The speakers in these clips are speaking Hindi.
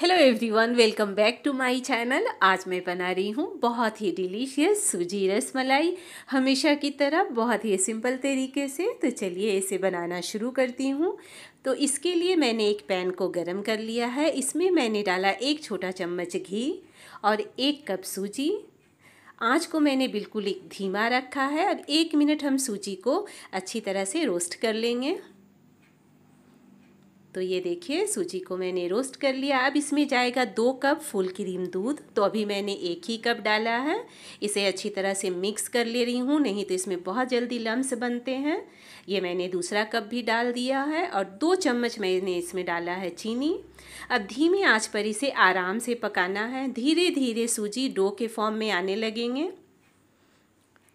hello everyone welcome back to my channel आज मैं बना रही हूँ बहुत ही डिलीशियस सूजी रस मलाई हमेशा की तरह बहुत ही सिंपल तरीके से तो चलिए इसे बनाना शुरू करती हूँ तो इसके लिए मैंने एक पैन को गरम कर लिया है इसमें मैंने डाला एक छोटा चम्मच घी और एक कप सूजी आँच को मैंने बिल्कुल धीमा रखा है और एक मिनट हम सूजी को अच्छी तरह से रोस्ट कर लेंगे तो ये देखिए सूजी को मैंने रोस्ट कर लिया अब इसमें जाएगा दो कप फुल क्रीम दूध तो अभी मैंने एक ही कप डाला है इसे अच्छी तरह से मिक्स कर ले रही हूँ नहीं तो इसमें बहुत जल्दी लम्स बनते हैं ये मैंने दूसरा कप भी डाल दिया है और दो चम्मच मैंने इसमें डाला है चीनी अब धीमी आँच पर इसे आराम से पकाना है धीरे धीरे सूजी डो के फॉर्म में आने लगेंगे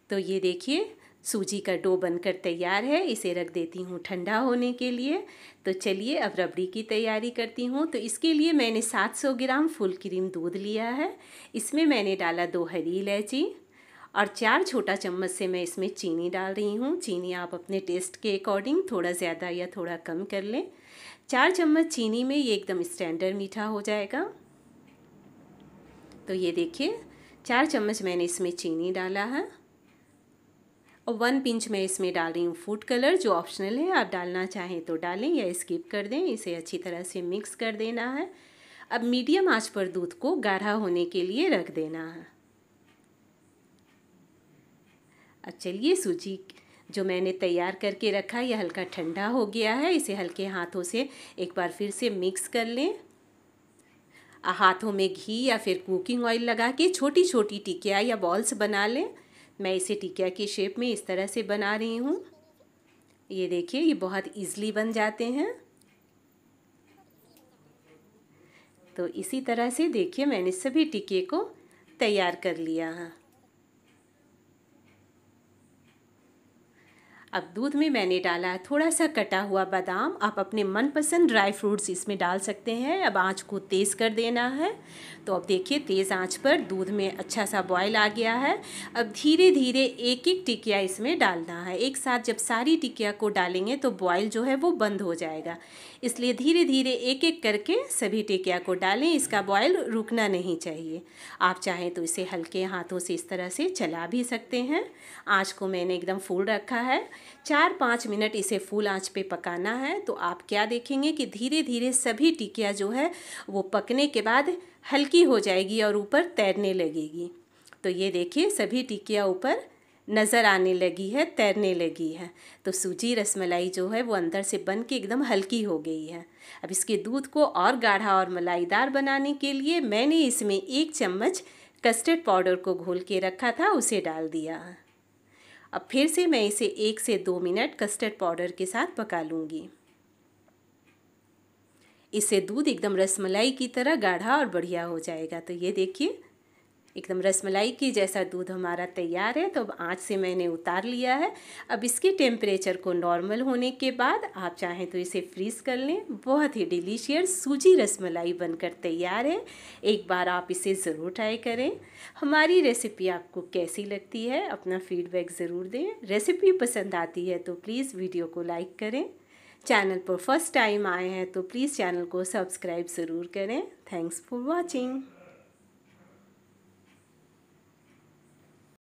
तो ये देखिए सूजी का डो बनकर तैयार है इसे रख देती हूँ ठंडा होने के लिए तो चलिए अब रबड़ी की तैयारी करती हूँ तो इसके लिए मैंने 700 ग्राम फुल क्रीम दूध लिया है इसमें मैंने डाला दो हरी इलायची और चार छोटा चम्मच से मैं इसमें चीनी डाल रही हूँ चीनी आप अपने टेस्ट के अकॉर्डिंग थोड़ा ज़्यादा या थोड़ा कम कर लें चार चम्मच चीनी में ये एकदम स्टैंडर्ड मीठा हो जाएगा तो ये देखिए चार चम्मच मैंने इसमें चीनी डाला है और वन पिंच मैं इसमें डाल रही हूँ फूड कलर जो ऑप्शनल है आप डालना चाहें तो डालें या स्किप कर दें इसे अच्छी तरह से मिक्स कर देना है अब मीडियम आंच पर दूध को गाढ़ा होने के लिए रख देना है अब चलिए सूजी जो मैंने तैयार करके रखा यह हल्का ठंडा हो गया है इसे हल्के हाथों से एक बार फिर से मिक्स कर लें हाथों में घी या फिर कुकिंग ऑयल लगा के छोटी छोटी टिकिया या बॉल्स बना लें मैं इसे टिकिया की शेप में इस तरह से बना रही हूँ ये देखिए ये बहुत ईजली बन जाते हैं तो इसी तरह से देखिए मैंने सभी टिक्के को तैयार कर लिया है अब दूध में मैंने डाला है थोड़ा सा कटा हुआ बादाम आप अपने मनपसंद ड्राई फ्रूट्स इसमें डाल सकते हैं अब आँच को तेज़ कर देना है तो अब देखिए तेज़ आँच पर दूध में अच्छा सा बॉयल आ गया है अब धीरे धीरे एक एक टिकिया इसमें डालना है एक साथ जब सारी टिकिया को डालेंगे तो बॉयल जो है वो बंद हो जाएगा इसलिए धीरे धीरे एक एक करके सभी टिकिया को डालें इसका बॉयल रुकना नहीं चाहिए आप चाहें तो इसे हल्के हाथों से इस तरह से चला भी सकते हैं आँच को मैंने एकदम फूल रखा है चार पाँच मिनट इसे फुल आँच पे पकाना है तो आप क्या देखेंगे कि धीरे धीरे सभी टिकिया जो है वो पकने के बाद हल्की हो जाएगी और ऊपर तैरने लगेगी तो ये देखिए सभी टिकिया ऊपर नज़र आने लगी है तैरने लगी है तो सूजी रसमलाई जो है वो अंदर से बन के एकदम हल्की हो गई है अब इसके दूध को और गाढ़ा और मलाईदार बनाने के लिए मैंने इसमें एक चम्मच कस्टर्ड पाउडर को घोल के रखा था उसे डाल दिया अब फिर से मैं इसे एक से दो मिनट कस्टर्ड पाउडर के साथ पका लूँगी इससे दूध एकदम रसमलाई की तरह गाढ़ा और बढ़िया हो जाएगा तो ये देखिए एकदम रसमलाई की जैसा दूध हमारा तैयार है तो अब आँच से मैंने उतार लिया है अब इसके टेम्परेचर को नॉर्मल होने के बाद आप चाहें तो इसे फ्रीज़ कर लें बहुत ही डिलीशियस सूजी रसमलाई बनकर तैयार है एक बार आप इसे ज़रूर ट्राई करें हमारी रेसिपी आपको कैसी लगती है अपना फीडबैक ज़रूर दें रेसिपी पसंद आती है तो प्लीज़ वीडियो को लाइक करें चैनल पर फर्स्ट टाइम आए हैं तो प्लीज़ चैनल को सब्सक्राइब ज़रूर करें थैंक्स फॉर वॉचिंग